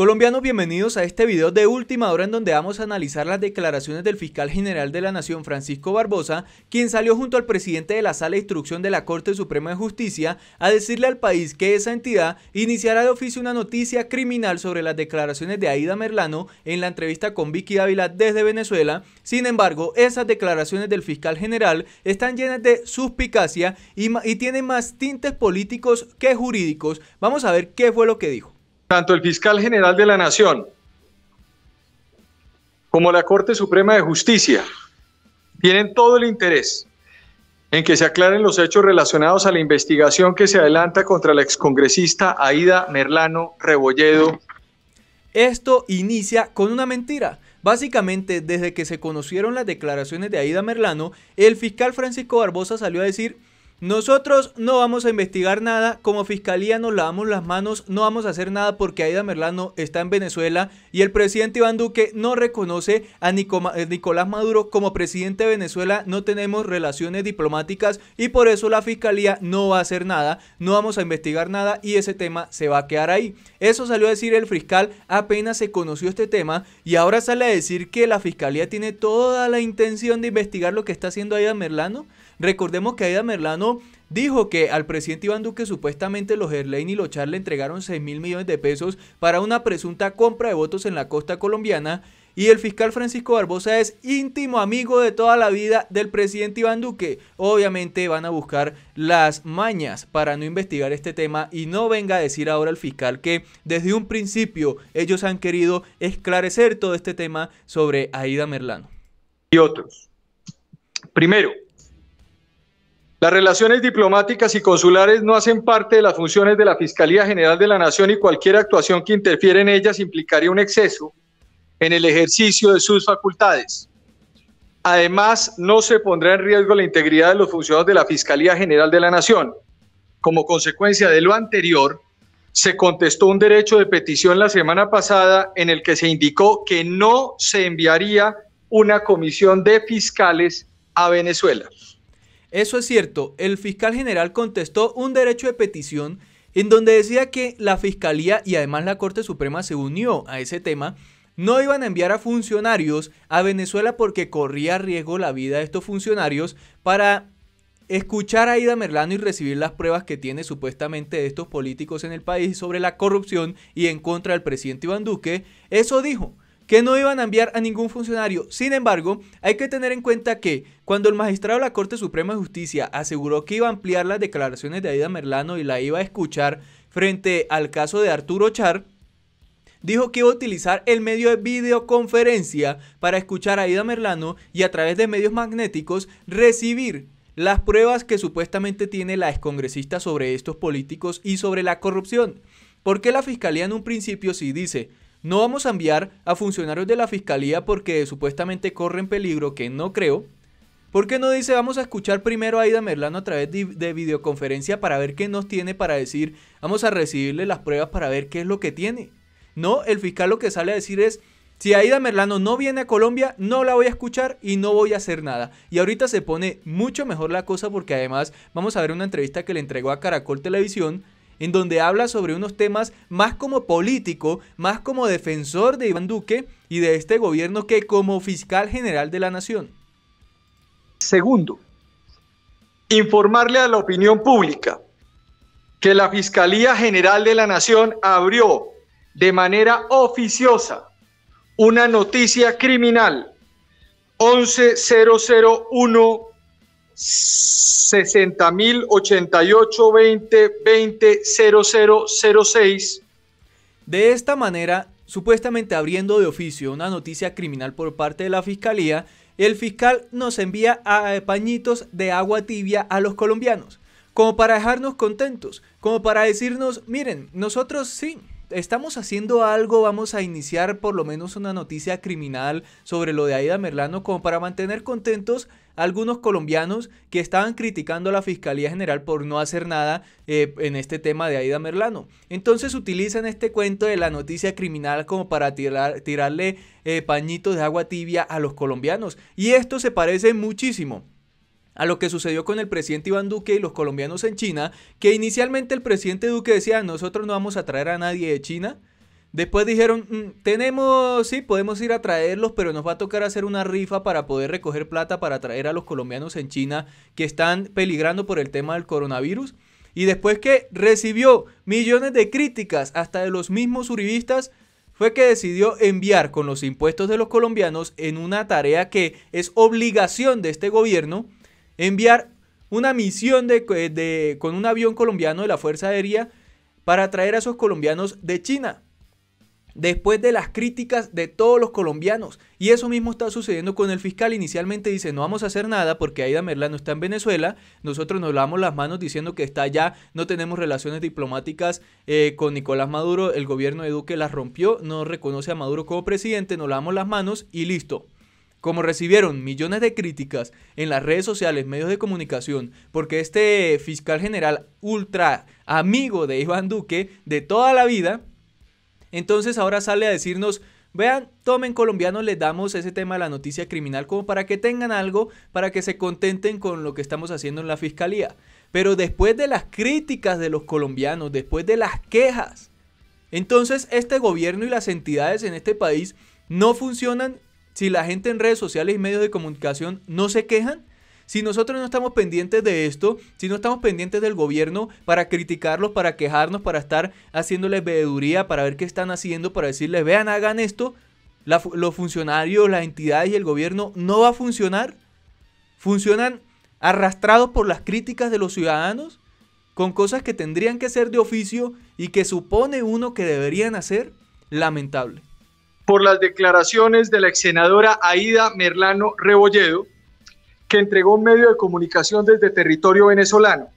Colombianos, bienvenidos a este video de última hora en donde vamos a analizar las declaraciones del fiscal general de la Nación, Francisco Barbosa, quien salió junto al presidente de la Sala de Instrucción de la Corte Suprema de Justicia a decirle al país que esa entidad iniciará de oficio una noticia criminal sobre las declaraciones de Aida Merlano en la entrevista con Vicky Dávila desde Venezuela. Sin embargo, esas declaraciones del fiscal general están llenas de suspicacia y, y tienen más tintes políticos que jurídicos. Vamos a ver qué fue lo que dijo tanto el fiscal general de la Nación como la Corte Suprema de Justicia tienen todo el interés en que se aclaren los hechos relacionados a la investigación que se adelanta contra la excongresista Aida Merlano Rebolledo. Esto inicia con una mentira. Básicamente, desde que se conocieron las declaraciones de Aida Merlano, el fiscal Francisco Barbosa salió a decir nosotros no vamos a investigar nada, como fiscalía nos lavamos las manos, no vamos a hacer nada porque Aida Merlano está en Venezuela y el presidente Iván Duque no reconoce a eh, Nicolás Maduro como presidente de Venezuela, no tenemos relaciones diplomáticas y por eso la fiscalía no va a hacer nada, no vamos a investigar nada y ese tema se va a quedar ahí. Eso salió a decir el fiscal apenas se conoció este tema y ahora sale a decir que la fiscalía tiene toda la intención de investigar lo que está haciendo Aida Merlano. Recordemos que Aida Merlano dijo que al presidente Iván Duque supuestamente los Erlein y los Char le entregaron 6 mil millones de pesos para una presunta compra de votos en la costa colombiana y el fiscal Francisco Barbosa es íntimo amigo de toda la vida del presidente Iván Duque. Obviamente van a buscar las mañas para no investigar este tema y no venga a decir ahora el fiscal que desde un principio ellos han querido esclarecer todo este tema sobre Aida Merlano. Y otros. Primero, las relaciones diplomáticas y consulares no hacen parte de las funciones de la Fiscalía General de la Nación y cualquier actuación que interfiere en ellas implicaría un exceso en el ejercicio de sus facultades. Además, no se pondrá en riesgo la integridad de los funcionarios de la Fiscalía General de la Nación. Como consecuencia de lo anterior, se contestó un derecho de petición la semana pasada en el que se indicó que no se enviaría una comisión de fiscales a Venezuela. Eso es cierto, el fiscal general contestó un derecho de petición en donde decía que la Fiscalía y además la Corte Suprema se unió a ese tema, no iban a enviar a funcionarios a Venezuela porque corría riesgo la vida de estos funcionarios para escuchar a Ida Merlano y recibir las pruebas que tiene supuestamente de estos políticos en el país sobre la corrupción y en contra del presidente Iván Duque. Eso dijo que no iban a enviar a ningún funcionario. Sin embargo, hay que tener en cuenta que cuando el magistrado de la Corte Suprema de Justicia aseguró que iba a ampliar las declaraciones de Aida Merlano y la iba a escuchar frente al caso de Arturo Char, dijo que iba a utilizar el medio de videoconferencia para escuchar a Aida Merlano y a través de medios magnéticos recibir las pruebas que supuestamente tiene la excongresista sobre estos políticos y sobre la corrupción. Porque la fiscalía en un principio sí dice, no vamos a enviar a funcionarios de la fiscalía porque supuestamente corren peligro, que no creo. ¿Por qué no dice vamos a escuchar primero a Aida Merlano a través de, videoconferencia para ver qué nos tiene para decir? Vamos a recibirle las pruebas para ver qué es lo que tiene. No, el fiscal lo que sale a decir es, si Aida Merlano no viene a Colombia, no la voy a escuchar y no voy a hacer nada. Y ahorita se pone mucho mejor la cosa porque además vamos a ver una entrevista que le entregó a Caracol Televisión en donde habla sobre unos temas más como político, más como defensor de Iván Duque y de este gobierno que como fiscal general de la nación. Segundo, informarle a la opinión pública que la Fiscalía General de la Nación abrió de manera oficiosa una noticia criminal 11001 6008820200006. De esta manera, supuestamente abriendo de oficio una noticia criminal por parte de la fiscalía, el fiscal nos envía pañitos de agua tibia a los colombianos, como para dejarnos contentos, como para decirnos, miren, nosotros sí, estamos haciendo algo, vamos a iniciar por lo menos una noticia criminal sobre lo de Aida Merlano como para mantener contentos algunos colombianos que estaban criticando a la Fiscalía General por no hacer nada eh, en este tema de Aida Merlano. Entonces utilizan este cuento de la noticia criminal como para tirarle eh, pañitos de agua tibia a los colombianos. Y esto se parece muchísimo a lo que sucedió con el presidente Iván Duque y los colombianos en China, que inicialmente el presidente Duque decía, nosotros no vamos a traer a nadie de China, Después dijeron, mm, tenemos, sí, podemos ir a traerlos, pero nos va a tocar hacer una rifa para poder recoger plata para traer a los colombianos en China que están peligrando por el tema del coronavirus. Y después que recibió millones de críticas hasta de los mismos uribistas, fue que decidió enviar con los impuestos de los colombianos en una tarea que es obligación de este gobierno, enviar una misión de, eh, con un avión colombiano de la Fuerza Aérea para traer a esos colombianos de China después de las críticas de todos los colombianos. Y eso mismo está sucediendo con el fiscal. Inicialmente dice, no vamos a hacer nada porque Aida no está en Venezuela. Nosotros nos lavamos las manos diciendo que está allá, no tenemos relaciones diplomáticas eh, con Nicolás Maduro. El gobierno de Duque las rompió, no reconoce a Maduro como presidente, nos lavamos las manos y listo. Como recibieron millones de críticas en las redes sociales, medios de comunicación, porque este fiscal general ultra amigo de Iván Duque de toda la vida, entonces ahora sale a decirnos, vean, tomen colombianos, les damos ese tema de la noticia criminal como para que tengan algo, para que se contenten con lo que estamos haciendo en la fiscalía. Pero después de las críticas de los colombianos, después de las quejas, entonces este gobierno y las entidades en este país no funcionan si la gente en redes sociales y medios de comunicación no se quejan si nosotros no estamos pendientes de esto, si no estamos pendientes del gobierno para criticarlos, para quejarnos, para estar haciéndoles veeduría, para ver qué están haciendo, para decirles, vean, hagan esto, los funcionarios, las entidades y el gobierno no va a funcionar. Funcionan arrastrados por las críticas de los ciudadanos, con cosas que tendrían que ser de oficio y que supone uno que deberían hacer, lamentable. Por las declaraciones de la ex senadora Aida Merlano Rebolledo, que entregó un medio de comunicación desde territorio venezolano.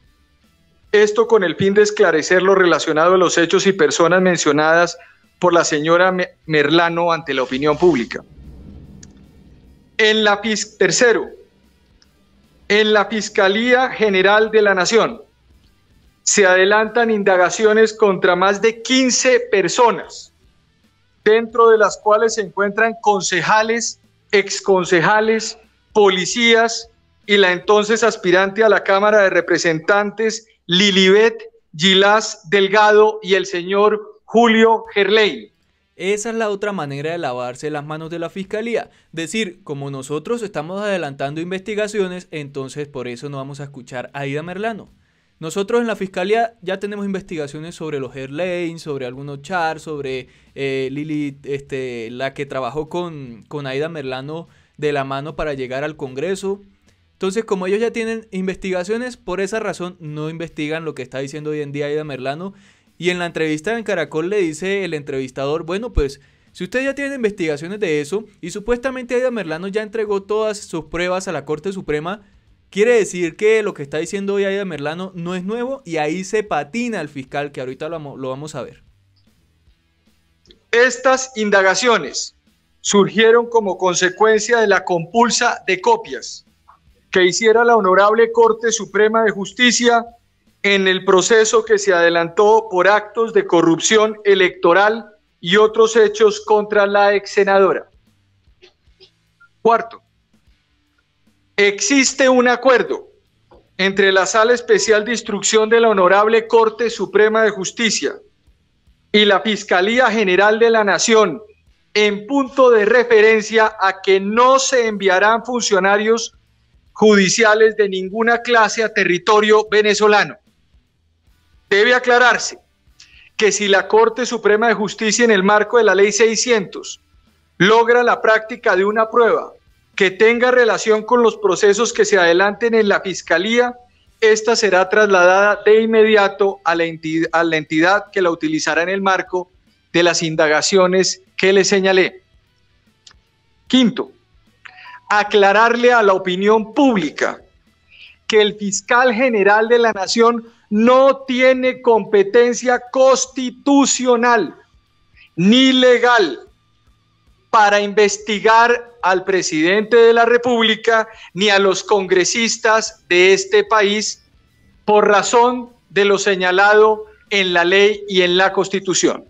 Esto con el fin de esclarecer lo relacionado a los hechos y personas mencionadas por la señora Merlano ante la opinión pública. En la tercero, en la Fiscalía General de la Nación se adelantan indagaciones contra más de 15 personas, dentro de las cuales se encuentran concejales, exconcejales, policías y la entonces aspirante a la Cámara de Representantes, Lilibet Gilás Delgado y el señor Julio Gerlein. Esa es la otra manera de lavarse las manos de la fiscalía. Decir, como nosotros estamos adelantando investigaciones, entonces por eso no vamos a escuchar a Aida Merlano. Nosotros en la fiscalía ya tenemos investigaciones sobre los Herley, sobre algunos char, sobre eh, Lili, este, la que trabajó con, con Aida Merlano de la mano para llegar al Congreso. Entonces, como ellos ya tienen investigaciones, por esa razón no investigan lo que está diciendo hoy en día Aida Merlano. Y en la entrevista en Caracol le dice el entrevistador, bueno, pues si usted ya tiene investigaciones de eso y supuestamente Aida Merlano ya entregó todas sus pruebas a la Corte Suprema, quiere decir que lo que está diciendo hoy Aida Merlano no es nuevo y ahí se patina el fiscal, que ahorita lo vamos a ver. Estas indagaciones surgieron como consecuencia de la compulsa de copias que hiciera la Honorable Corte Suprema de Justicia en el proceso que se adelantó por actos de corrupción electoral y otros hechos contra la ex senadora. Cuarto, existe un acuerdo entre la Sala Especial de Instrucción de la Honorable Corte Suprema de Justicia y la Fiscalía General de la Nación en punto de referencia a que no se enviarán funcionarios judiciales de ninguna clase a territorio venezolano. Debe aclararse que si la Corte Suprema de Justicia en el marco de la Ley 600 logra la práctica de una prueba que tenga relación con los procesos que se adelanten en la Fiscalía, esta será trasladada de inmediato a la entidad, a la entidad que la utilizará en el marco de las indagaciones que le señalé. Quinto, aclararle a la opinión pública que el fiscal general de la nación no tiene competencia constitucional ni legal para investigar al presidente de la República ni a los congresistas de este país por razón de lo señalado en la ley y en la Constitución.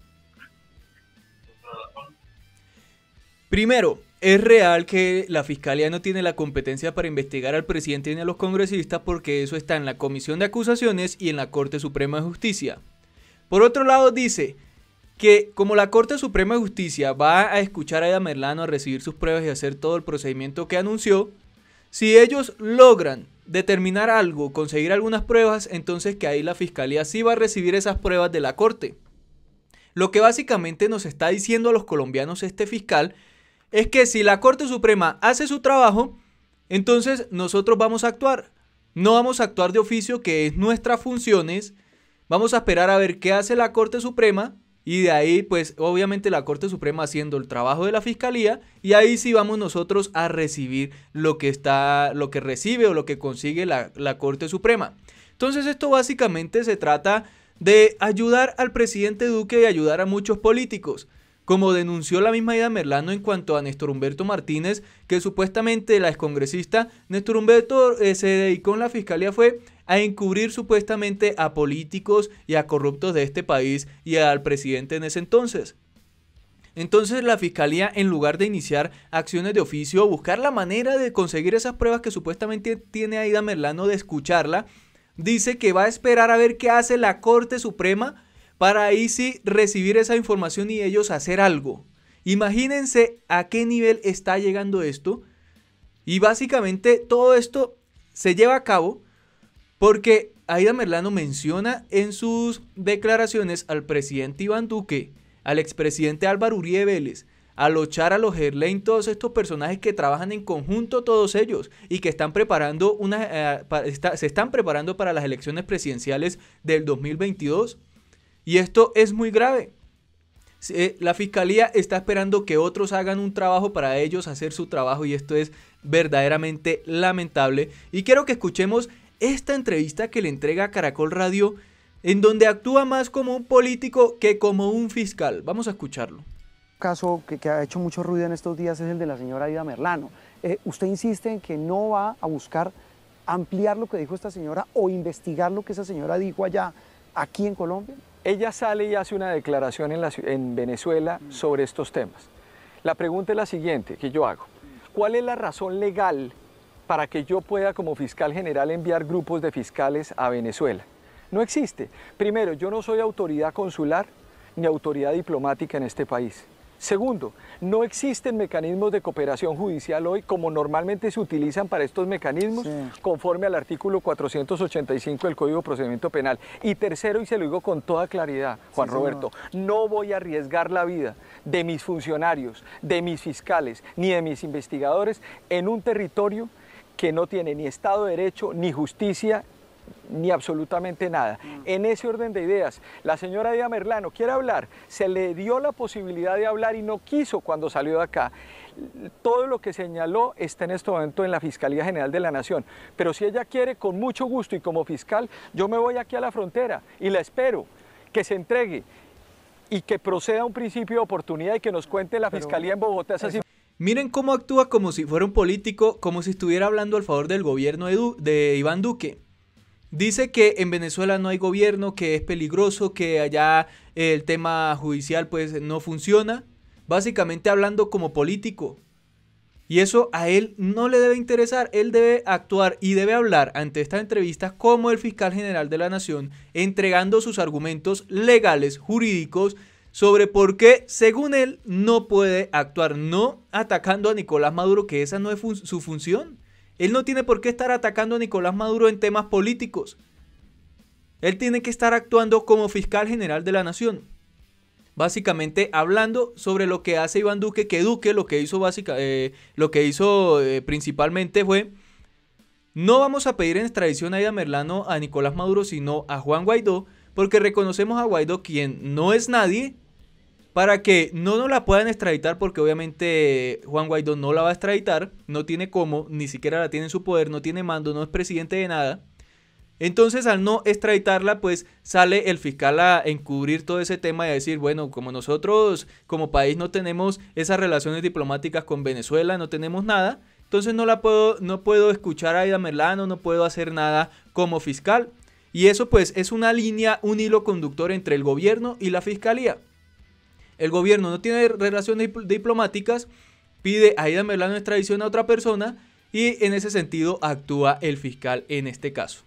Primero, es real que la fiscalía no tiene la competencia para investigar al presidente ni a los congresistas porque eso está en la Comisión de Acusaciones y en la Corte Suprema de Justicia. Por otro lado, dice que como la Corte Suprema de Justicia va a escuchar a Eda Merlano a recibir sus pruebas y hacer todo el procedimiento que anunció, si ellos logran determinar algo, conseguir algunas pruebas, entonces que ahí la fiscalía sí va a recibir esas pruebas de la Corte. Lo que básicamente nos está diciendo a los colombianos este fiscal es que si la Corte Suprema hace su trabajo, entonces nosotros vamos a actuar. No vamos a actuar de oficio, que es nuestras funciones. Vamos a esperar a ver qué hace la Corte Suprema y de ahí, pues obviamente la Corte Suprema haciendo el trabajo de la Fiscalía y ahí sí vamos nosotros a recibir lo que está, lo que recibe o lo que consigue la, la Corte Suprema. Entonces esto básicamente se trata de ayudar al presidente Duque y ayudar a muchos políticos como denunció la misma Ida Merlano en cuanto a Néstor Humberto Martínez, que supuestamente la excongresista Néstor Humberto eh, se dedicó en la fiscalía fue a encubrir supuestamente a políticos y a corruptos de este país y al presidente en ese entonces. Entonces la fiscalía, en lugar de iniciar acciones de oficio buscar la manera de conseguir esas pruebas que supuestamente tiene Aida Merlano de escucharla, dice que va a esperar a ver qué hace la Corte Suprema para ahí sí recibir esa información y ellos hacer algo. Imagínense a qué nivel está llegando esto. Y básicamente todo esto se lleva a cabo porque Aida Merlano menciona en sus declaraciones al presidente Iván Duque, al expresidente Álvaro Uribe Vélez, a los a todos estos personajes que trabajan en conjunto, todos ellos, y que están preparando una, eh, se están preparando para las elecciones presidenciales del 2022. Y esto es muy grave. Eh, la fiscalía está esperando que otros hagan un trabajo para ellos hacer su trabajo y esto es verdaderamente lamentable. Y quiero que escuchemos esta entrevista que le entrega Caracol Radio en donde actúa más como un político que como un fiscal. Vamos a escucharlo. Caso que, ha hecho mucho ruido en estos días es el de la señora Aida Merlano. Eh, usted insiste en que no va a buscar ampliar lo que dijo esta señora o investigar lo que esa señora dijo allá aquí en Colombia. Ella sale y hace una declaración en, Venezuela sobre estos temas. La pregunta es la siguiente que yo hago. ¿Cuál es la razón legal para que yo pueda como fiscal general enviar grupos de fiscales a Venezuela? No existe. Primero, yo no soy autoridad consular ni autoridad diplomática en este país. Segundo, no existen mecanismos de cooperación judicial hoy como normalmente se utilizan para estos mecanismos conforme al artículo 485 del Código de Procedimiento Penal. Y tercero, y se lo digo con toda claridad, Juan Roberto, no voy a arriesgar la vida de mis funcionarios, de mis fiscales, ni de mis investigadores en un territorio que no tiene ni Estado de Derecho, ni justicia ni absolutamente nada. Mm. En ese orden de ideas, la señora Díaz Merlano quiere hablar, se le dio la posibilidad de hablar y no quiso cuando salió de acá. Todo lo que señaló está en este momento en la Fiscalía General de la Nación, pero si ella quiere, con mucho gusto y como fiscal, yo me voy aquí a la frontera y la espero que se entregue y que proceda un principio de oportunidad y que nos cuente la Fiscalía en Bogotá Miren cómo actúa como si fuera un político, como si estuviera hablando al favor del gobierno de Iván Duque. Dice que en Venezuela no hay gobierno, que es peligroso, que allá eh, el tema judicial pues no funciona. Básicamente hablando como político. Y eso a él no le debe interesar, él debe actuar y debe hablar ante estas entrevistas como el fiscal general de la nación, entregando sus argumentos legales, jurídicos, sobre por qué, según él, no puede actuar, no atacando a Nicolás Maduro, que esa no es su función. Él no tiene por qué estar atacando a Nicolás Maduro en temas políticos. Él tiene que estar actuando como fiscal general de la nación. Básicamente hablando sobre lo que hace Iván Duque, que Duque lo que hizo, básicamente, eh, lo que hizo eh, principalmente fue, no vamos a pedir en extradición a Ida Merlano a Nicolás Maduro, sino a Juan Guaidó, porque reconocemos a Guaidó quien no es nadie, para que no nos la puedan extraditar, porque obviamente Juan Guaidó no la va a extraditar, no tiene cómo, ni siquiera la tiene en su poder, no tiene mando, no es presidente de nada. Entonces, al no extraditarla, pues sale el fiscal a encubrir todo ese tema y a decir, bueno, como nosotros como país no tenemos esas relaciones diplomáticas con Venezuela, no tenemos nada, entonces no la puedo, no puedo escuchar a Aida Merlano, no puedo hacer nada como fiscal. Y eso pues es una línea, un hilo conductor entre el gobierno y la fiscalía el gobierno no tiene relaciones diplomáticas, pide ayuda a la extradición a otra persona y en ese sentido actúa el fiscal en este caso.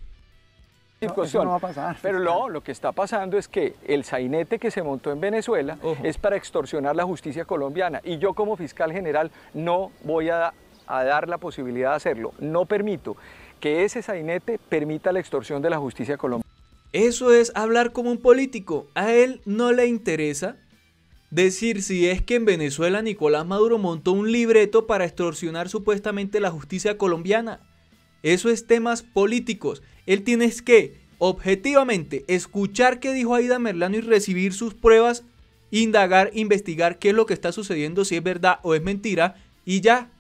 Pero no, lo que está pasando es que el sainete que se montó en Venezuela es para extorsionar la justicia colombiana y yo como fiscal general no voy a, a dar la posibilidad de hacerlo. No permito que ese sainete permita la extorsión de la justicia colombiana. Eso es hablar como un político. A él no le interesa decir si es que en Venezuela Nicolás Maduro montó un libreto para extorsionar supuestamente la justicia colombiana. Eso es temas políticos. Él tienes que, objetivamente, escuchar qué dijo Aida Merlano y recibir sus pruebas, indagar, investigar qué es lo que está sucediendo, si es verdad o es mentira, y ya.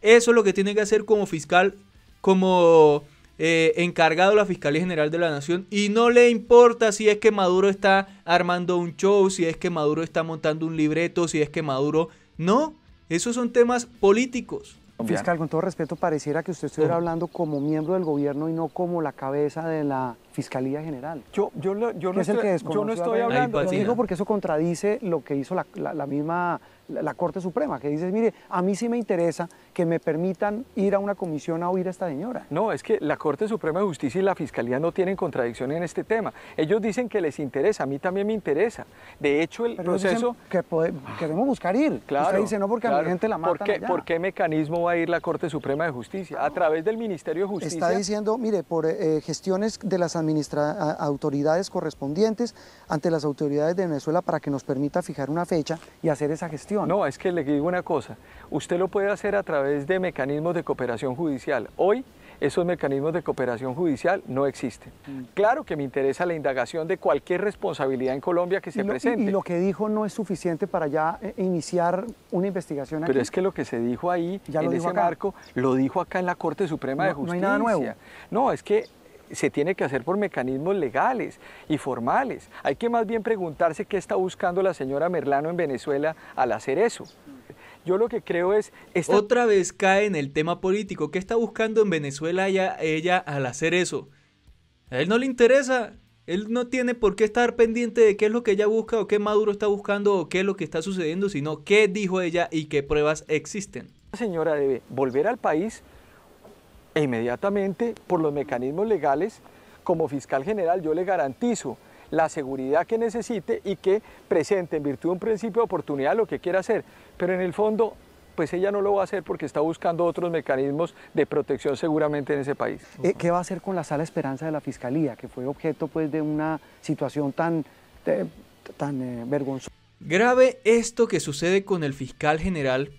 Eso es lo que tiene que hacer como fiscal, como eh, encargado la Fiscalía General de la Nación y no le importa si es que Maduro está armando un show, si es que Maduro está montando un libreto, si es que Maduro... No, esos son temas políticos. Fiscal, con todo respeto, pareciera que usted estuviera hablando como miembro del gobierno y no como la cabeza de la Fiscalía General. Yo, yo, yo, no, estoy, yo no, estoy, hablando. Lo digo porque eso contradice lo que hizo la, misma la Corte Suprema, que dice, mire, a mí sí me interesa que me permitan ir a una comisión a oír a esta señora. No, es que la Corte Suprema de Justicia y la Fiscalía no tienen contradicción en este tema. Ellos dicen que les interesa, a mí también me interesa. De hecho, el proceso... Que podemos, queremos buscar ir. Claro. Usted dice, no, porque a la gente la matan ¿Por qué, mecanismo va a ir la Corte Suprema de Justicia? A través del Ministerio de Justicia. Está diciendo, mire, por eh, gestiones de las autoridades correspondientes, ante las autoridades de Venezuela para que nos permita fijar una fecha y hacer esa gestión. No, es que le digo una cosa, usted lo puede hacer a través de mecanismos de cooperación judicial. Hoy esos mecanismos de cooperación judicial no existen. Mm. Claro que me interesa la indagación de cualquier responsabilidad en Colombia que se presente. Y, lo que dijo no es suficiente para ya eh, iniciar una investigación aquí. Pero es que lo que se dijo ahí, ya en ese marco, lo dijo acá en la Corte Suprema de Justicia. No hay nada nuevo. No, es que se tiene que hacer por mecanismos legales y formales. Hay que más bien preguntarse qué está buscando la señora Merlano en Venezuela al hacer eso. Yo lo que creo es... Otra vez cae en el tema político. ¿Qué está buscando en Venezuela ella al hacer eso? A él no le interesa. Él no tiene por qué estar pendiente de qué es lo que ella busca o qué Maduro está buscando o qué es lo que está sucediendo, sino qué dijo ella y qué pruebas existen. La señora debe volver al país e inmediatamente, por los mecanismos legales, como fiscal general yo le garantizo la seguridad que necesite y que presente en virtud de un principio de oportunidad lo que quiera hacer. Pero en el fondo, pues ella no lo va a hacer porque está buscando otros mecanismos de protección seguramente en ese país. Eh, ¿Qué va a hacer con la sala Esperanza de la Fiscalía, que fue objeto pues de una situación tan, eh, tan eh, vergonzosa? Grave esto que sucede con el fiscal general,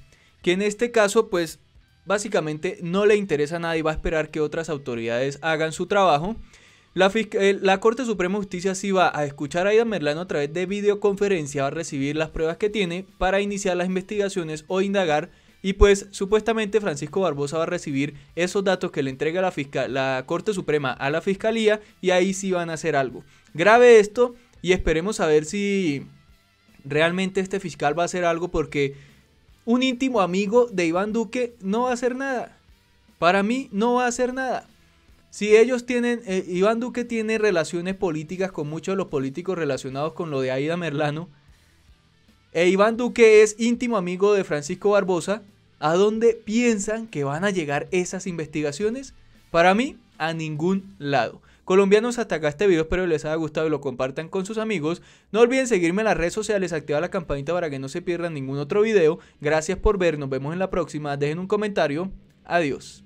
que en este caso pues básicamente no le interesa a nadie, va a esperar que otras autoridades hagan su trabajo. La, eh, Corte Suprema de Justicia sí va a escuchar a Aida Merlano a través de videoconferencia, va a recibir las pruebas que tiene para iniciar las investigaciones o indagar. Y pues supuestamente Francisco Barbosa va a recibir esos datos que le entrega la, la Corte Suprema a la Fiscalía y ahí sí van a hacer algo. Grave esto y esperemos a ver si realmente este fiscal va a hacer algo porque un íntimo amigo de Iván Duque no va a hacer nada. Para mí no va a hacer nada. Si ellos tienen, eh, Iván Duque tiene relaciones políticas con muchos de los políticos relacionados con lo de Aida Merlano, e Iván Duque es íntimo amigo de Francisco Barbosa, ¿a dónde piensan que van a llegar esas investigaciones? Para mí, a ningún lado colombianos hasta acá este video, espero les haya gustado y lo compartan con sus amigos. No olviden seguirme en las redes sociales, activar la campanita para que no se pierdan ningún otro video. Gracias por ver, nos vemos en la próxima, dejen un comentario, adiós.